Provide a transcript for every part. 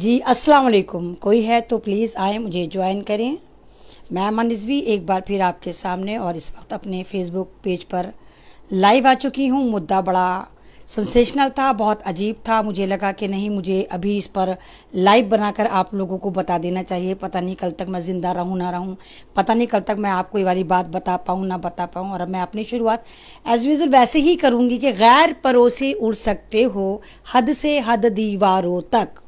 जी अस्सलाम वालेकुम कोई है तो प्लीज़ आए मुझे ज्वाइन करें मैं अमन एक बार फिर आपके सामने और इस वक्त अपने फेसबुक पेज पर लाइव आ चुकी हूँ मुद्दा बड़ा सेंसेशनल था बहुत अजीब था मुझे लगा कि नहीं मुझे अभी इस पर लाइव बनाकर आप लोगों को बता देना चाहिए पता नहीं कल तक मैं ज़िंदा रहूँ ना रहूँ पता नहीं कल तक मैं आपको ये वाली बात बता पाऊँ ना बता पाऊँ और अब मैं अपनी शुरुआत एज यूजल वैसे ही करूँगी कि गैर परोसे उड़ सकते हो हद से हद दीवारों तक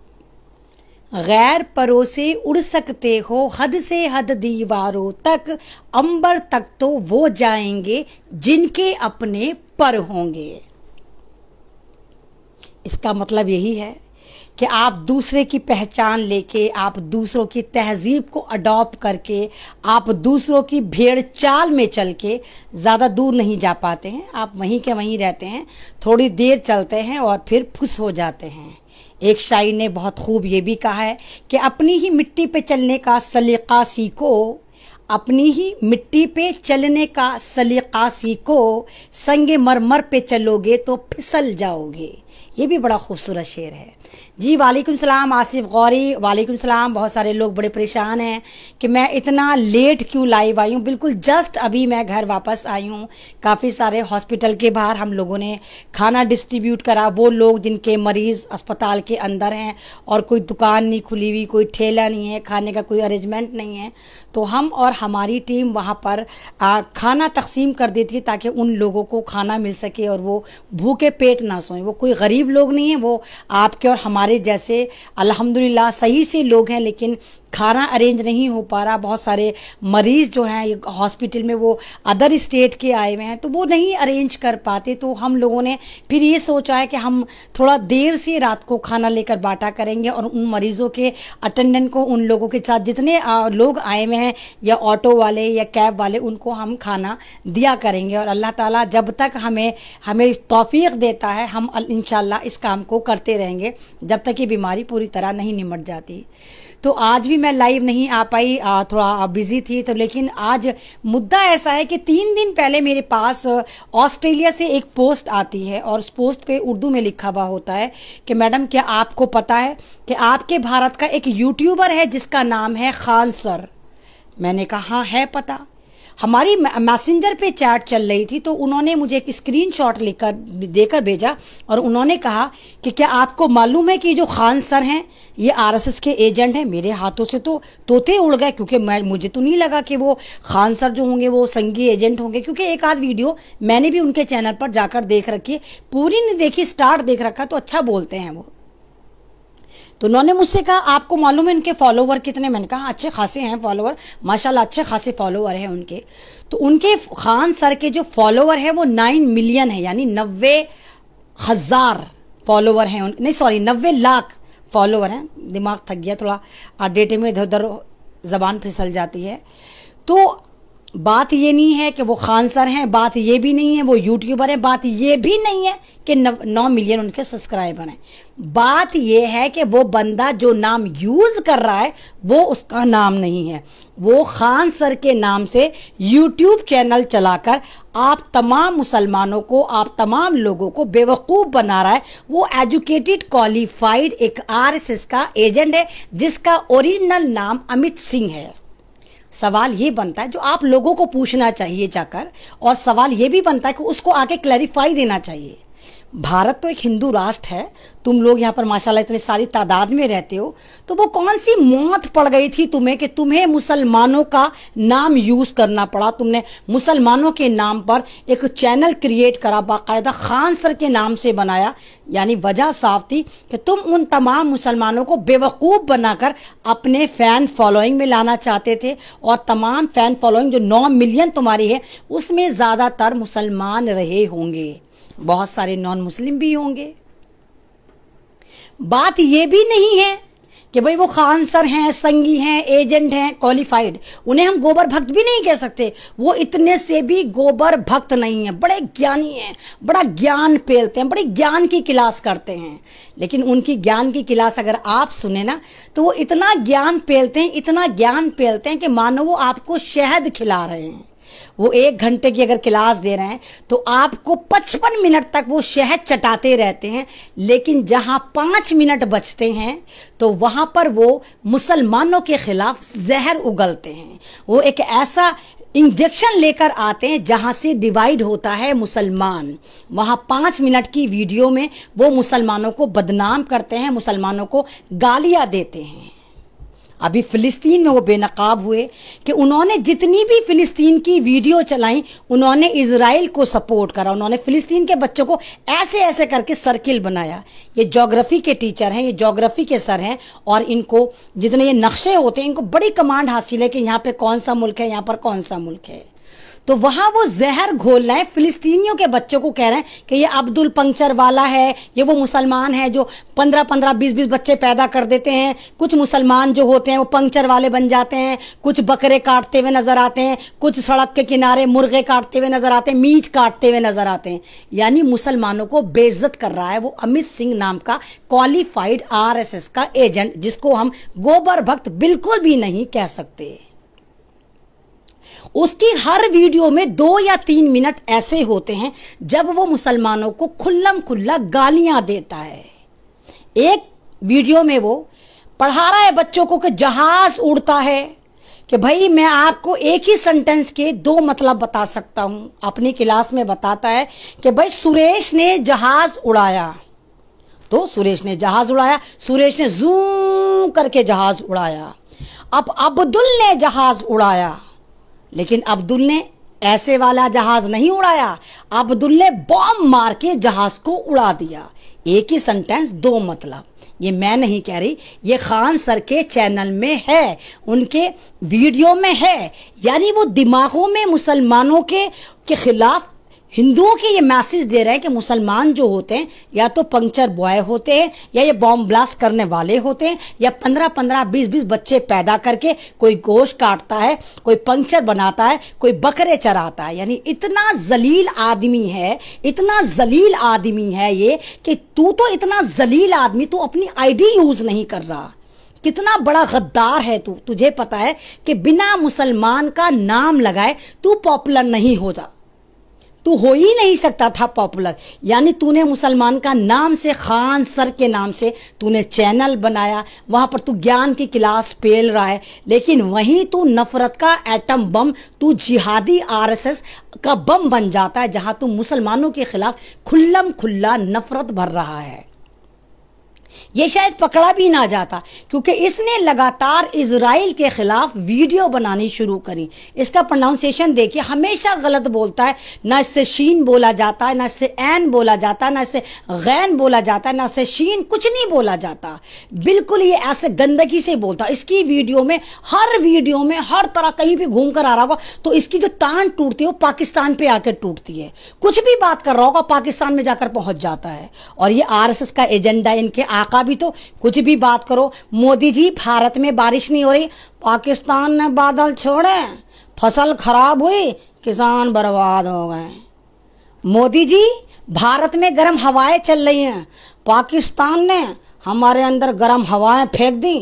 गैर परोसे उड़ सकते हो हद से हद दीवारों तक अंबर तक तो वो जाएंगे जिनके अपने पर होंगे इसका मतलब यही है कि आप दूसरे की पहचान लेके आप दूसरों की तहजीब को अडॉप्ट करके आप दूसरों की भेड़ चाल में चल के ज़्यादा दूर नहीं जा पाते हैं आप वहीं के वहीं रहते हैं थोड़ी देर चलते हैं और फिर फुस हो जाते हैं एक शायर ने बहुत खूब ये भी कहा है कि अपनी ही मिट्टी पे चलने का सलीका सीखो अपनी ही मिट्टी पे चलने का सलीका सीखो संगे मरमर पे चलोगे तो फिसल जाओगे ये भी बड़ा खूबसूरत शेर है जी वालेकुम सलाम आसिफ गौरी वालेकुम सलाम बहुत सारे लोग बड़े परेशान हैं कि मैं इतना लेट क्यों लाइव आई हूँ बिल्कुल जस्ट अभी मैं घर वापस आई हूँ काफ़ी सारे हॉस्पिटल के बाहर हम लोगों ने खाना डिस्ट्रीब्यूट करा वो लोग जिनके मरीज़ अस्पताल के अंदर हैं और कोई दुकान नहीं खुली हुई कोई ठेला नहीं है खाने का कोई अरेंजमेंट नहीं है तो हम और हमारी टीम वहाँ पर आ, खाना तकसीम कर देती है ताकि उन लोगों को खाना मिल सके और वो भूखे पेट ना सोएं वो कोई गरीब लोग नहीं हैं वो आपके और हमारे जैसे अल्हम्दुलिल्लाह सही से लोग हैं लेकिन खाना अरेंज नहीं हो पा रहा बहुत सारे मरीज़ जो हैं हॉस्पिटल में वो अदर स्टेट के आए हुए हैं तो वो नहीं अरेंज कर पाते तो हम लोगों ने फिर ये सोचा है कि हम थोड़ा देर से रात को खाना लेकर बांटा करेंगे और उन मरीज़ों के अटेंडेंट को उन लोगों के साथ जितने लोग आए हुए हैं या ऑटो वाले या कैब वाले उनको हम खाना दिया करेंगे और अल्लाह ताला जब तक हमें हमें तोफ़ीक देता है हम इन इस काम को करते रहेंगे जब तक ये बीमारी पूरी तरह नहीं निमट जाती तो आज भी मैं लाइव नहीं आ पाई थोड़ा बिजी थी तो लेकिन आज मुद्दा ऐसा है कि तीन दिन पहले मेरे पास ऑस्ट्रेलिया से एक पोस्ट आती है और उस पोस्ट पे उर्दू में लिखा हुआ होता है कि मैडम क्या आपको पता है कि आपके भारत का एक यूट्यूबर है जिसका नाम है खान सर मैंने कहा हाँ है पता हमारी मैसेंजर पे चैट चल रही थी तो उन्होंने मुझे एक स्क्रीनशॉट लेकर देकर भेजा और उन्होंने कहा कि क्या आपको मालूम है कि जो खान सर हैं ये आरएसएस के एजेंट हैं मेरे हाथों से तो तोते उड़ गए क्योंकि मैं मुझे तो नहीं लगा कि वो खान सर जो होंगे वो संगी एजेंट होंगे क्योंकि एक आध वीडियो मैंने भी उनके चैनल पर जाकर देख रखी है पूरी ने देखी स्टार्ट देख रखा तो अच्छा बोलते हैं वो तो उन्होंने मुझसे कहा आपको मालूम है इनके फॉलोवर कितने मैंने कहा अच्छे खासे हैं फॉलोवर माशाल्लाह अच्छे खासे फॉलोवर हैं उनके तो उनके खान सर के जो फॉलोवर है वो नाइन मिलियन है यानी नब्बे हज़ार फॉलोवर हैं उन नहीं सॉरी नब्बे लाख फॉलोवर हैं दिमाग थक गया थोड़ा डेटे में इधर उधर ज़बान फिसल जाती है तो बात ये नहीं है कि वो खान सर हैं बात ये भी नहीं है वो यूट्यूबर हैं बात ये भी नहीं है कि नौ मिलियन उनके सब्सक्राइबर हैं बात ये है कि वो बंदा जो नाम यूज़ कर रहा है वो उसका नाम नहीं है वो खान सर के नाम से यूट्यूब चैनल चलाकर आप तमाम मुसलमानों को आप तमाम लोगों को बेवकूफ़ बना रहा है वो एजुकेटेड क्वालिफाइड एक आर का एजेंट है जिसका ओरिजिनल नाम अमित सिंह है सवाल ये बनता है जो आप लोगों को पूछना चाहिए जाकर और सवाल ये भी बनता है कि उसको आगे क्लैरिफाई देना चाहिए भारत तो एक हिंदू राष्ट्र है तुम लोग यहाँ पर माशाल्लाह इतने सारी तादाद में रहते हो तो वो कौन सी मौत पड़ गई थी तुम्हें कि तुम्हें मुसलमानों का नाम यूज करना पड़ा तुमने मुसलमानों के नाम पर एक चैनल क्रिएट करा बाकायदा खान सर के नाम से बनाया यानी वजह साफ थी कि तुम उन तमाम मुसलमानों को बेवकूफ़ बनाकर अपने फैन फॉलोइंग में लाना चाहते थे और तमाम फैन फॉलोइंग जो नौ मिलियन तुम्हारी है उसमें ज़्यादातर मुसलमान रहे होंगे बहुत सारे नॉन मुस्लिम भी होंगे बात यह भी नहीं है कि भाई वो खान सर हैं संगी हैं एजेंट हैं क्वालिफाइड उन्हें हम गोबर भक्त भी नहीं कह सकते वो इतने से भी गोबर भक्त नहीं है बड़े ज्ञानी हैं बड़ा ज्ञान पेलते हैं बड़े ज्ञान की क्लास करते हैं लेकिन उनकी ज्ञान की क्लास अगर आप सुने ना तो वो इतना ज्ञान पेलते हैं इतना ज्ञान पेलते हैं कि मानो वो आपको शहद खिला रहे हैं वो एक घंटे की अगर क्लास दे रहे हैं तो आपको पचपन मिनट तक वो शहद चटाते रहते हैं लेकिन जहां पांच मिनट बचते हैं तो वहां पर वो मुसलमानों के खिलाफ जहर उगलते हैं वो एक ऐसा इंजेक्शन लेकर आते हैं जहां से डिवाइड होता है मुसलमान वहां पांच मिनट की वीडियो में वो मुसलमानों को बदनाम करते हैं मुसलमानों को गालियां देते हैं अभी फ़िलिस्तीन में वो बेनकाब हुए कि उन्होंने जितनी भी फ़िलिस्तीन की वीडियो चलाई उन्होंने इसराइल को सपोर्ट करा उन्होंने फ़िलिस्तीन के बच्चों को ऐसे ऐसे करके सर्किल बनाया ये जोग्राफ़ी के टीचर हैं ये जोग्राफ़ी के सर हैं और इनको जितने ये नक्शे होते हैं इनको बड़ी कमांड हासिल है कि यहाँ पर कौन सा मुल्क है यहाँ पर कौन सा मुल्क है तो वहाँ वो जहर घोल रहे हैं फिलिस्तीनियों के बच्चों को कह रहे हैं कि ये अब्दुल पंक्चर वाला है ये वो मुसलमान है जो पंद्रह पंद्रह बीस बीस बच्चे पैदा कर देते हैं कुछ मुसलमान जो होते हैं वो पंक्चर वाले बन जाते हैं कुछ बकरे काटते हुए नजर आते हैं कुछ सड़क के किनारे मुर्गे काटते हुए नजर आते हैं मीट काटते हुए नजर आते हैं यानी मुसलमानों को बेइज्जत कर रहा है वो अमित सिंह नाम का क्वालिफाइड आर का एजेंट जिसको हम गोबर भक्त बिल्कुल भी नहीं कह सकते उसकी हर वीडियो में दो या तीन मिनट ऐसे होते हैं जब वो मुसलमानों को खुल्लम खुल्ला गालियां देता है एक वीडियो में वो पढ़ा रहा है बच्चों को कि जहाज उड़ता है कि भाई मैं आपको एक ही सेंटेंस के दो मतलब बता सकता हूं अपनी क्लास में बताता है कि भाई सुरेश ने जहाज उड़ाया तो सुरेश ने जहाज उड़ाया सुरेश ने जू करके जहाज उड़ाया अब अब्दुल ने जहाज उड़ाया लेकिन अब्दुल ने ऐसे वाला जहाज नहीं उड़ाया अब्दुल ने बॉम्ब मार के जहाज को उड़ा दिया एक ही सेंटेंस दो मतलब ये मैं नहीं कह रही ये खान सर के चैनल में है उनके वीडियो में है यानी वो दिमागों में मुसलमानों के के खिलाफ हिंदुओं की ये मैसेज दे रहे हैं कि मुसलमान जो होते हैं या तो पंक्चर बॉय होते हैं या ये बॉम्ब ब्लास्ट करने वाले होते हैं या पंद्रह पंद्रह बीस बीस बच्चे पैदा करके कोई गोश्त काटता है कोई पंक्चर बनाता है कोई बकरे चराता है यानी इतना जलील आदमी है इतना जलील आदमी है ये कि तू तो इतना जलील आदमी तू अपनी आईडी यूज नहीं कर रहा कितना बड़ा गद्दार है तू तुझे पता है कि बिना मुसलमान का नाम लगाए तू पॉपुलर नहीं होता तू हो ही नहीं सकता था पॉपुलर यानी तूने मुसलमान का नाम से खान सर के नाम से तूने चैनल बनाया वहां पर तू ज्ञान की क्लास पेल रहा है लेकिन वहीं तू नफरत का एटम बम तू जिहादी आरएसएस का बम बन जाता है जहाँ तू मुसलमानों के खिलाफ खुल्लम खुल्ला नफरत भर रहा है ये शायद पकड़ा भी ना जाता क्योंकि इसने लगातार इसराइल के ख़िलाफ़ वीडियो बनानी शुरू करी इसका प्रोनाउंसिएशन देखिए हमेशा गलत बोलता है ना इससे शीन बोला जाता है ना इससे एन बोला जाता है ना इससे गैन बोला जाता है ना इससे शीन कुछ नहीं बोला जाता बिल्कुल ये ऐसे गंदगी से बोलता इसकी वीडियो में हर वीडियो में हर तरह कहीं भी घूम कर आ रहा होगा तो इसकी जो तान टूटती है वो पाकिस्तान पर आकर टूटती है कुछ भी बात कर रहा होगा पाकिस्तान में जाकर पहुंच जाता है और ये आर का एजेंडा इनके आख का भी तो कुछ भी बात करो मोदी जी भारत में बारिश नहीं हो रही पाकिस्तान ने बादल छोड़े फसल खराब हुई किसान बर्बाद हो गए मोदी जी भारत में गर्म हवाएं चल रही हैं पाकिस्तान ने हमारे अंदर गर्म हवाएं फेंक दी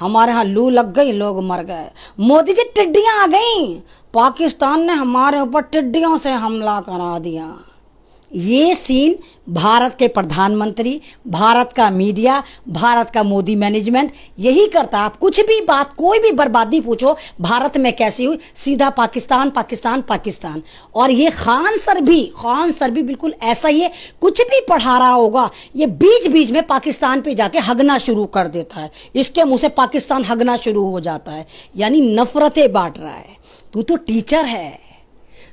हमारे यहाँ लू लग गई लोग मर गए मोदी जी टिड्डियाँ आ गई पाकिस्तान ने हमारे ऊपर टिड्डियों से हमला करा दिया ये सीन भारत के प्रधानमंत्री भारत का मीडिया भारत का मोदी मैनेजमेंट यही करता आप कुछ भी बात कोई भी बर्बादी पूछो भारत में कैसी हुई सीधा पाकिस्तान पाकिस्तान पाकिस्तान और ये खान सर भी खान सर भी बिल्कुल ऐसा ही है कुछ भी पढ़ा रहा होगा ये बीच बीच में पाकिस्तान पे जाके हगना शुरू कर देता है इसके मुँह से पाकिस्तान हगना शुरू हो जाता है यानी नफरतें बांट रहा है तू तो टीचर है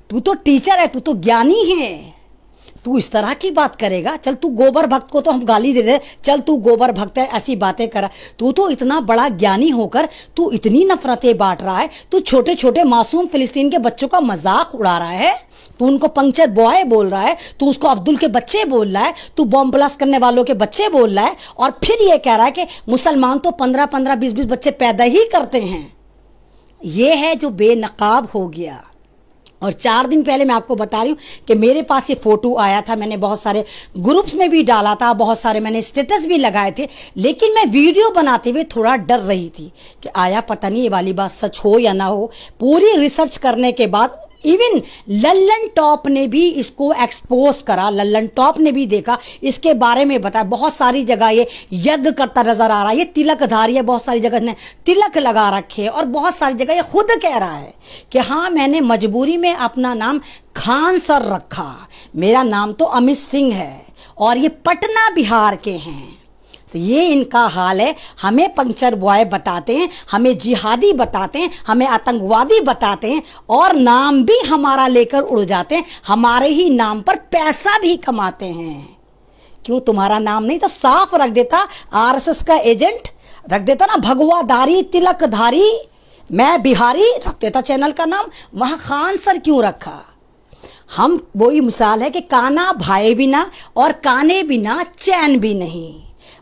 तू तो टीचर है तू तो ज्ञानी है तू इस तरह की बात करेगा चल तू गोबर भक्त को तो हम गाली दे दे चल तू गोबर भक्त है ऐसी बातें करा तू तो इतना बड़ा ज्ञानी होकर तू इतनी नफरतें बांट रहा है तू छोटे छोटे मासूम फिलिस्तीन के बच्चों का मजाक उड़ा रहा है तू उनको पंक्चर बॉय बोल रहा है तू उसको अब्दुल के बच्चे बोल रहा है तू बॉम ब्लास्ट करने वालों के बच्चे बोल रहा है और फिर ये कह रहा है कि मुसलमान तो पंद्रह पंद्रह बीस बीस बच्चे पैदा ही करते हैं ये है जो बेनकाब हो गया और चार दिन पहले मैं आपको बता रही हूँ कि मेरे पास ये फोटो आया था मैंने बहुत सारे ग्रुप्स में भी डाला था बहुत सारे मैंने स्टेटस भी लगाए थे लेकिन मैं वीडियो बनाते हुए थोड़ा डर रही थी कि आया पता नहीं ये वाली बात सच हो या ना हो पूरी रिसर्च करने के बाद इवन लल्लन टॉप ने भी इसको एक्सपोज करा लल्लन टॉप ने भी देखा इसके बारे में बताया बहुत सारी जगह ये यज्ञ करता नजर आ रहा है ये तिलक धारी है बहुत सारी जगह इसने तिलक लगा रखे और बहुत सारी जगह ये खुद कह रहा है कि हाँ मैंने मजबूरी में अपना नाम खान सर रखा मेरा नाम तो अमित सिंह है और ये पटना बिहार के हैं तो ये इनका हाल है हमें पंक्चर बॉय बताते हैं हमें जिहादी बताते हैं हमें आतंकवादी बताते हैं और नाम भी हमारा लेकर उड़ जाते हैं हमारे ही नाम पर पैसा भी कमाते हैं क्यों तुम्हारा नाम नहीं था तो साफ रख देता आरएसएस का एजेंट रख देता ना भगवाधारी तिलकधारी मैं बिहारी रख देता चैनल का नाम वहां खान सर क्यों रखा हम वही मिसाल है कि काना भाई बिना और काने बिना चैन भी नहीं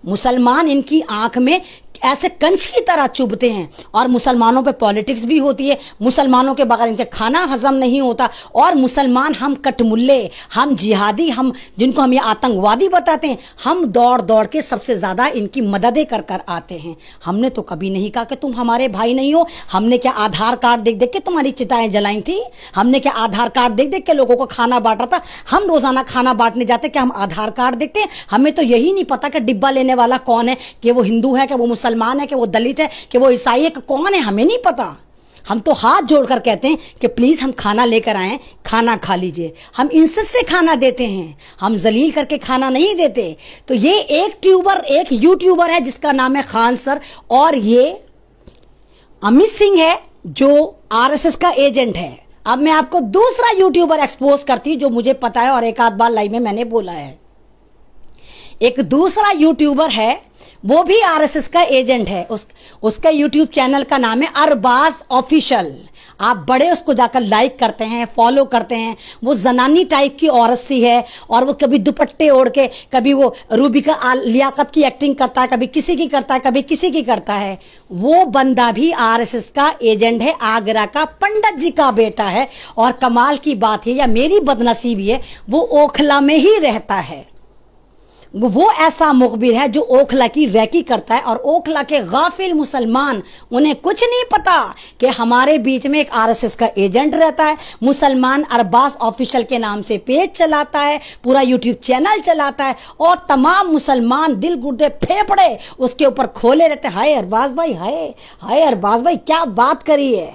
मुसलमान इनकी आंख में ऐसे कंच की तरह चुभते हैं और मुसलमानों पे पॉलिटिक्स भी होती है मुसलमानों के बगैर इनके खाना हजम नहीं होता और मुसलमान हम कटमुल्ले हम जिहादी हम जिनको हम ये आतंकवादी बताते हैं हम दौड़ दौड़ के सबसे ज़्यादा इनकी मददें कर कर आते हैं हमने तो कभी नहीं कहा कि तुम हमारे भाई नहीं हो हमने क्या आधार कार्ड देख देख के तुम्हारी चिताएं जलाई थी हमने क्या आधार कार्ड देख देख के लोगों को खाना बांटा था हम रोज़ाना खाना बांटने जाते क्या हम आधार कार्ड देखते हैं हमें तो यही नहीं पता कि डिब्बा लेने वाला कौन है कि वो हिंदू है कि वो मुसलमान मुसलमान है कि वो दलित है कि वो ईसाई है कि कौन है हमें नहीं पता हम तो हाथ जोड़कर कहते हैं कि प्लीज़ हम खाना लेकर आए खाना खा लीजिए हम इंसत से खाना देते हैं हम जलील करके खाना नहीं देते तो ये एक ट्यूबर एक यूट्यूबर है जिसका नाम है खान सर और ये अमित सिंह है जो आरएसएस का एजेंट है अब मैं आपको दूसरा यूट्यूबर एक्सपोज करती हूँ जो मुझे पता है और एक आध बार लाइव में मैंने बोला है एक दूसरा यूट्यूबर है वो भी आरएसएस का एजेंट है उस उसका यूट्यूब चैनल का नाम है अरबाज ऑफिशियल आप बड़े उसको जाकर लाइक करते हैं फॉलो करते हैं वो जनानी टाइप की औरत सी है और वो कभी दुपट्टे ओढ़ के कभी वो रूबी का लियाकत की एक्टिंग करता है कभी किसी की करता है कभी किसी की करता है वो बंदा भी आरएसएस का एजेंट है आगरा का पंडित जी का बेटा है और कमाल की बात है या मेरी बदनसीबी है वो ओखला में ही रहता है वो ऐसा मुखबिर है जो ओखला की रैकी करता है और ओखला के गाफिल मुसलमान उन्हें कुछ नहीं पता कि हमारे बीच में एक आरएसएस का एजेंट रहता है मुसलमान अरबास ऑफिशियल के नाम से पेज चलाता है पूरा यूट्यूब चैनल चलाता है और तमाम मुसलमान दिल गुर्दे फेफड़े उसके ऊपर खोले रहते हाय अरबाज भाई हाय हाय अरबाज भाई क्या बात करी है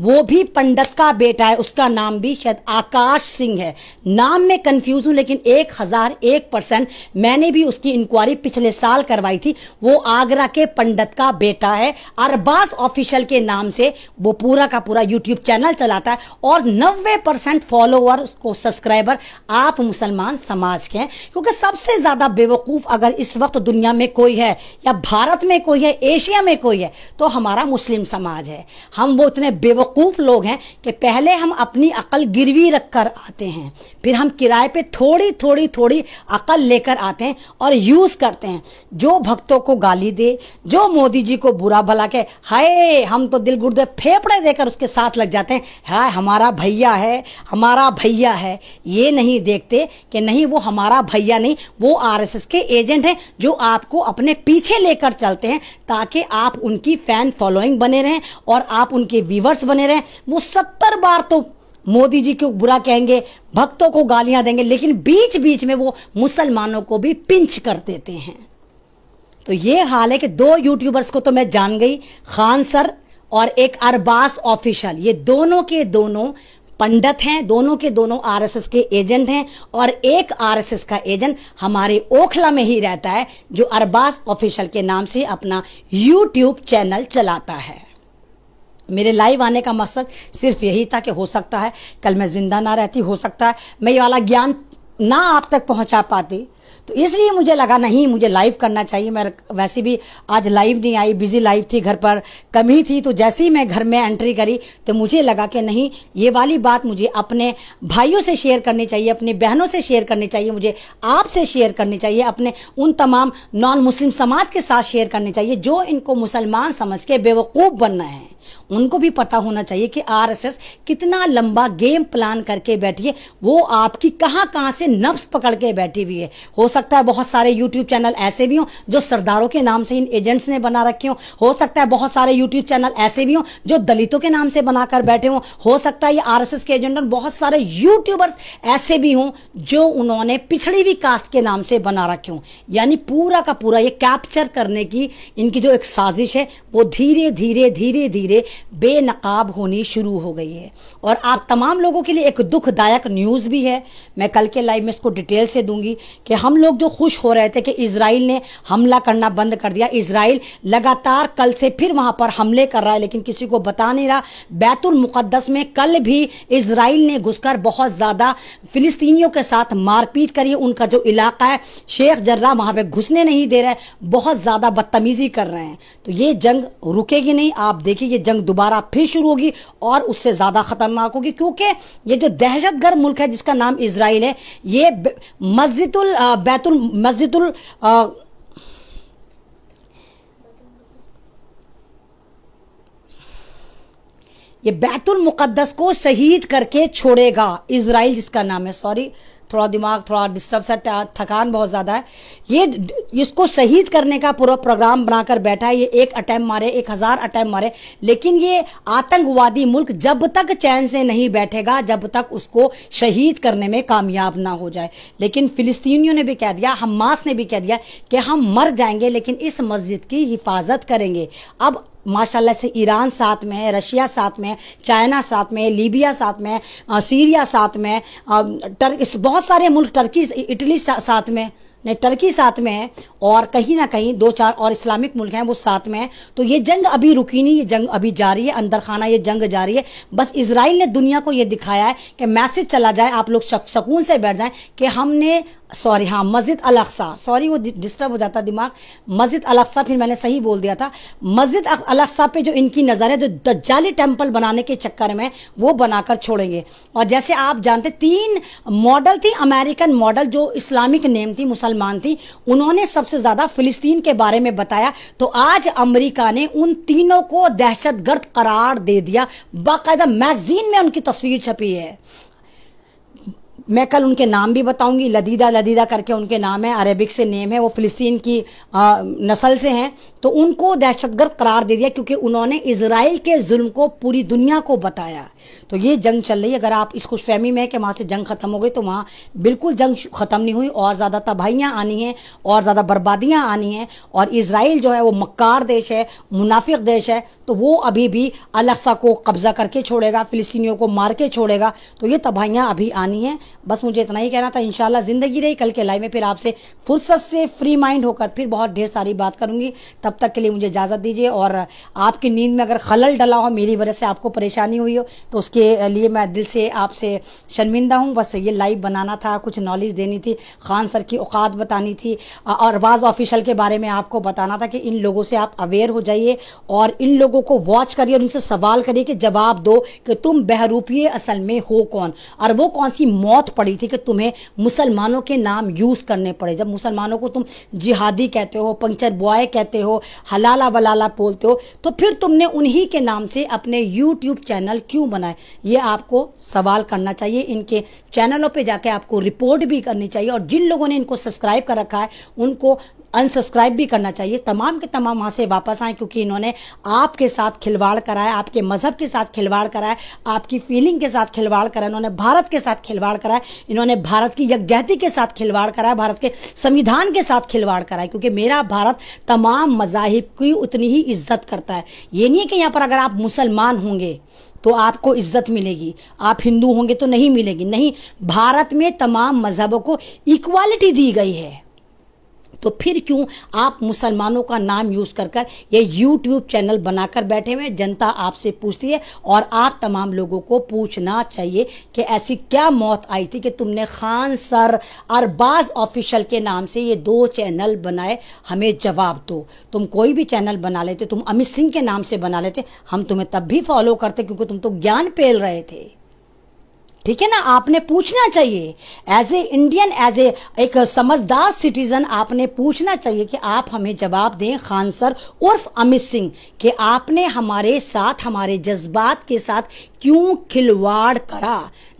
वो भी पंडित का बेटा है उसका नाम भी शायद आकाश सिंह है नाम में कंफ्यूज हूँ लेकिन एक हज़ार एक परसेंट मैंने भी उसकी इंक्वायरी पिछले साल करवाई थी वो आगरा के पंडित का बेटा है अरबाज ऑफिशियल के नाम से वो पूरा का पूरा यूट्यूब चैनल चलाता है और नब्बे परसेंट फॉलोअर उसको सब्सक्राइबर आप मुसलमान समाज के हैं क्योंकि सबसे ज़्यादा बेवकूफ़ अगर इस वक्त दुनिया में कोई है या भारत में कोई है एशिया में कोई है तो हमारा मुस्लिम समाज है हम वो इतने बेवकूफ़ बेवकूफ़ लोग हैं कि पहले हम अपनी अकल गिरवी रख कर आते हैं फिर हम किराए पे थोड़ी थोड़ी थोड़ी अकल लेकर आते हैं और यूज़ करते हैं जो भक्तों को गाली दे जो मोदी जी को बुरा भला के हाय हम तो दिल गुर्दे फेफड़े देकर उसके साथ लग जाते हैं हाय हमारा भैया है हमारा भैया है ये नहीं देखते कि नहीं वो हमारा भैया नहीं वो आर के एजेंट हैं जो आपको अपने पीछे लेकर चलते हैं ताकि आप उनकी फ़ैन फॉलोइंग बने रहें और आप उनके व्यूवर्स बने रहे वो सत्तर बार तो मोदी जी को बुरा कहेंगे भक्तों को गालियां देंगे लेकिन बीच बीच में वो मुसलमानों को भी पिंच कर देते हैं तो ये हाल है कि दो यूट्यूबर्स को तो मैं जान गई खान सर और एक अरबास ऑफिशियल ये दोनों के दोनों पंडित हैं दोनों के दोनों आरएसएस के एजेंट हैं और एक आरएसएस का एजेंट हमारे ओखला में ही रहता है जो अरबास ऑफिशियल के नाम से अपना यूट्यूब चैनल चलाता है मेरे लाइव आने का मकसद सिर्फ यही था कि हो सकता है कल मैं ज़िंदा ना रहती हो सकता है मैं ये वाला ज्ञान ना आप तक पहुंचा पाती तो इसलिए मुझे लगा नहीं मुझे लाइव करना चाहिए मैं वैसे भी आज लाइव नहीं आई बिजी लाइव थी घर पर कमी थी तो जैसे ही मैं घर में एंट्री करी तो मुझे लगा कि नहीं ये वाली बात मुझे अपने भाइयों से शेयर करनी चाहिए अपनी बहनों से शेयर करनी चाहिए मुझे आपसे शेयर करनी चाहिए अपने उन तमाम नॉन मुस्लिम समाज के साथ शेयर करनी चाहिए जो इनको मुसलमान समझ के बेवकूफ़ बनना है उनको भी पता होना चाहिए कि आरएसएस कितना लंबा गेम प्लान करके बैठी है वो आपकी कहां कहां से नब्स पकड़ के बैठी हुई है हो सकता है बहुत सारे यूट्यूब चैनल ऐसे भी हों जो सरदारों के नाम से इन एजेंट्स ने बना रखे हों हो सकता है बहुत सारे यूट्यूब चैनल ऐसे भी हों जो दलितों के नाम से बनाकर बैठे हों हो सकता है ये आर के एजेंट बहुत सारे यूट्यूबर्स ऐसे भी हों जो उन्होंने पिछड़ी हुई कास्ट के नाम से बना रखे हों यानी पूरा का पूरा ये कैप्चर करने की इनकी जो एक साजिश है वो धीरे धीरे धीरे धीरे बेनकाब होनी शुरू हो गई है और आप तमाम लोगों के लिए एक दुखदायक न्यूज़ भी है मैं कल के लाइव में इसको डिटेल से दूंगी कि हम लोग जो खुश हो रहे थे कि इसराइल ने हमला करना बंद कर दिया इसराइल लगातार कल से फिर वहाँ पर हमले कर रहा है लेकिन किसी को बता नहीं रहा बैतुलमुक़दस में कल भी इसराइल ने घुसकर बहुत ज़्यादा फिलिस्तीनियों के साथ मारपीट करी उनका जो इलाका है शेख जर्रा वहाँ पर घुसने नहीं दे रहे बहुत ज़्यादा बदतमीज़ी कर रहे हैं तो ये जंग रुकेगी नहीं आप देखिए ये जंग दोबारा फिर शुरू होगी और उससे ज़्यादा ख़तरनाक होगी क्योंकि ये जो दहशत गर्द मुल्क है जिसका नाम इसराइल है ये मस्जिद बैतुल मस्जिद ये बैतुल मुकद्दस को शहीद करके छोड़ेगा इसराइल जिसका नाम है सॉरी थोड़ा दिमाग थोड़ा डिस्टर्ब सा थकान बहुत ज़्यादा है ये इसको शहीद करने का पूरा प्रोग्राम बनाकर बैठा है ये एक अटैम्प मारे एक हज़ार अटैम्प मारे लेकिन ये आतंकवादी मुल्क जब तक चैन से नहीं बैठेगा जब तक उसको शहीद करने में कामयाब ना हो जाए लेकिन फिलिस्तीनियों ने भी कह दिया हमास ने भी कह दिया कि हम मर जाएंगे लेकिन इस मस्जिद की हिफाजत करेंगे अब माशाल्लाह से ईरान साथ में है रशिया साथ में है चाइना साथ में है लीबिया साथ में है सीरिया साथ में है टर्क बहुत सारे मुल्क टर्की इटली साथ में नहीं टर्की साथ में है और कहीं ना कहीं दो चार और इस्लामिक मुल्क हैं वो साथ में हैं तो ये जंग अभी रुकी नहीं ये जंग अभी जारी है अंदर खाना ये जंग जारी है बस इसराइल ने दुनिया को ये दिखाया है कि मैसेज चला जाए आप लोग सकून से बैठ जाएं कि हमने सॉरी हाँ मस्जिद अलक्सा सॉरी वो डिस्टर्ब हो जाता दिमाग मस्जिद अलक्सा फिर मैंने सही बोल दिया था मस्जिद अलक्सा पे जो इनकी नज़र है जो दज्जाली टेम्पल बनाने के चक्कर में वो बनाकर छोड़ेंगे और जैसे आप जानते तीन मॉडल थी अमेरिकन मॉडल जो इस्लामिक नेम थी मुसलमान थी उन्होंने सबसे से ज़्यादा फिलिस्तीन के बारे में बताया तो आज अमेरिका ने उन तीनों को दहशतगर्द करार दे दिया बाकायदा मैगजीन में उनकी तस्वीर छपी है मैं कल उनके नाम भी बताऊंगी लदीदा लदीदा करके उनके नाम है अरेबिक से नेम है वो फिलिस्तीन की नस्ल से हैं तो उनको दहशतगर्द करार दे दिया क्योंकि उन्होंने इसराइल के जुल्म को पूरी दुनिया को बताया तो ये जंग चल रही है अगर आप खुश फहमी में है कि वहाँ से जंग ख़त्म हो गई तो वहाँ बिल्कुल जंग ख़त्म नहीं हुई और ज़्यादा तबाहियाँ आनी हैं और ज़्यादा बर्बादियाँ आनी हैं और इसराइल जो है वो मक्कार देश है मुनाफिक देश है तो वो अभी भी अलसा को कब्ज़ा करके छोड़ेगा फ़िलिस्तीनियों को मार के छोड़ेगा तो ये तबाहियाँ अभी आनी हैं बस मुझे इतना ही कहना था इन ज़िंदगी रही कल के लाइव में फिर आपसे फुर्सत से फ्री माइंड होकर फिर बहुत ढेर सारी बात करूँगी तब तक के लिए मुझे इजाज़त दीजिए और आपकी नींद में अगर खलल डला हो मेरी वजह से आपको परेशानी हुई हो तो उसके के लिए मैं दिल से आपसे शर्मिंदा हूँ बस ये लाइव बनाना था कुछ नॉलेज देनी थी खान सर की औकात बतानी थी और बाज़ ऑफिशल के बारे में आपको बताना था कि इन लोगों से आप अवेयर हो जाइए और इन लोगों को वॉच करिए और उनसे सवाल करिए कि जवाब दो कि तुम बहरूपी असल में हो कौन और वो कौन सी मौत पड़ी थी कि तुम्हें मुसलमानों के नाम यूज़ करने पड़े जब मुसलमानों को तुम जिहादी कहते हो पंक्चर बॉय कहते हो हलाला वलाला बोलते हो तो फिर तुमने उन्हीं के नाम से अपने यूट्यूब चैनल क्यों बनाए ये आपको सवाल करना चाहिए इनके चैनलों पे जाके आपको रिपोर्ट भी करनी चाहिए और जिन लोगों ने इनको सब्सक्राइब कर रखा है उनको अनसब्सक्राइब भी करना चाहिए तमाम के तमाम वहाँ से वापस आएँ क्योंकि इन्होंने आपके साथ खिलवाड़ कराया आपके मज़हब के साथ खिलवाड़ कराया आपकी फीलिंग के साथ खिलवाड़ कराया इन्होंने भारत के साथ खिलवाड़ कराया इन्होंने भारत की यकजहती के साथ खिलवाड़ कराया भारत के संविधान के साथ खिलवाड़ कराया क्योंकि मेरा भारत तमाम मजाहिब की उतनी ही इज्जत करता है ये नहीं है कि यहाँ पर अगर आप मुसलमान होंगे तो आपको इज्जत मिलेगी आप हिंदू होंगे तो नहीं मिलेगी नहीं भारत में तमाम मजहबों को इक्वालिटी दी गई है तो फिर क्यों आप मुसलमानों का नाम यूज कर कर ये यूट्यूब चैनल बनाकर बैठे हुए जनता आपसे पूछती है और आप तमाम लोगों को पूछना चाहिए कि ऐसी क्या मौत आई थी कि तुमने खान सर अरबाज ऑफिशियल के नाम से ये दो चैनल बनाए हमें जवाब दो तुम कोई भी चैनल बना लेते तुम अमित सिंह के नाम से बना लेते हम तुम्हें तब भी फॉलो करते क्योंकि तुम तो ज्ञान पेल रहे थे ठीक है ना आपने पूछना चाहिए as a Indian as a एक समझदार सिटीजन आपने पूछना चाहिए कि आप हमें जवाब दें खान सर उर्फ अमित सिंह कि आपने हमारे साथ हमारे जज्बात के साथ क्यों खिलवाड़ करा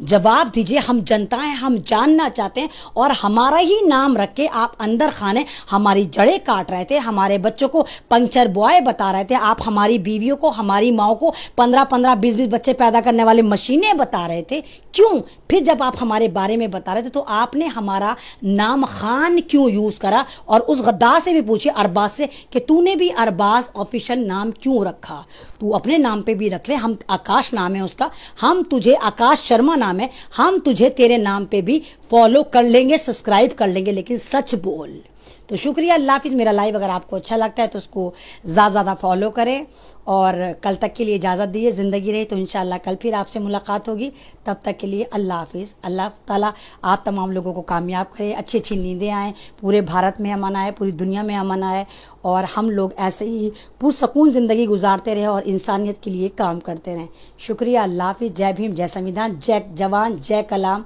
जवाब दीजिए हम जनता हैं हम जानना चाहते हैं और हमारा ही नाम रख के आप अंदर खाने हमारी जड़ें काट रहे थे हमारे बच्चों को पंक्चर बॉय बता रहे थे आप हमारी बीवियों को हमारी माओ को पंद्रह पंद्रह बीस बीस बच्चे पैदा करने वाले मशीनें बता रहे थे क्यों फिर जब आप हमारे बारे में बता रहे थे तो आपने हमारा नाम खान क्यों यूज़ करा और उस गद्दार से भी पूछे अरबाज से कि तूने भी अरबाज ऑफिशियल नाम क्यों रखा तू अपने नाम पे भी रख ले हम आकाश नाम है उसका हम तुझे आकाश शर्मा नाम है हम तुझे तेरे नाम पे भी फॉलो कर लेंगे सब्सक्राइब कर लेंगे लेकिन सच बोल तो शुक्रिया अल्लाह हाफिज़ मेरा लाइव अगर आपको अच्छा लगता है तो उसको ज़्यादा ज़्यादा फॉलो करें और कल तक के लिए इजाज़त दीजिए ज़िंदगी रही तो इन कल फिर आपसे मुलाकात होगी तब तक के लिए अल्लाह हाफिज़ अल्लाह ताला आप तमाम लोगों को कामयाब करें अच्छी अच्छी नींदें आएँ पूरे भारत में अमन आए पूरी दुनिया में अमन आए और हम लोग ऐसे ही पुरसकून ज़िंदगी गुजारते रहें और इंसानियत के लिए काम करते रहें शुक्रिया अल्लाह हाफिज़ जय भीम जय संविधान जय जवान जय कलाम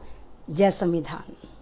जय संविधान